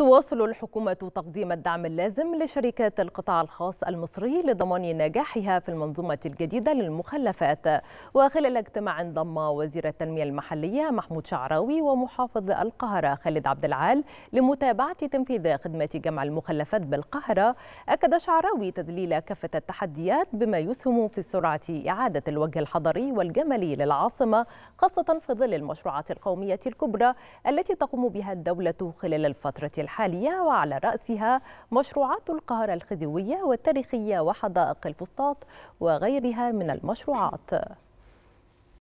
تواصل الحكومة تقديم الدعم اللازم لشركات القطاع الخاص المصري لضمان نجاحها في المنظومة الجديدة للمخلفات وخلال اجتماع ضم وزير التنمية المحلية محمود شعراوي ومحافظ القاهرة خالد عبد العال لمتابعة تنفيذ خدمة جمع المخلفات بالقاهرة أكد شعراوي تذليل كافة التحديات بما يسهم في سرعة إعادة الوجه الحضري والجملي للعاصمة خاصة في ظل المشروعات القومية الكبرى التي تقوم بها الدولة خلال الفترة الحالية الحالية وعلى رأسها مشروعات القاهرة الخديوية والتاريخية وحدائق الفسطاط وغيرها من المشروعات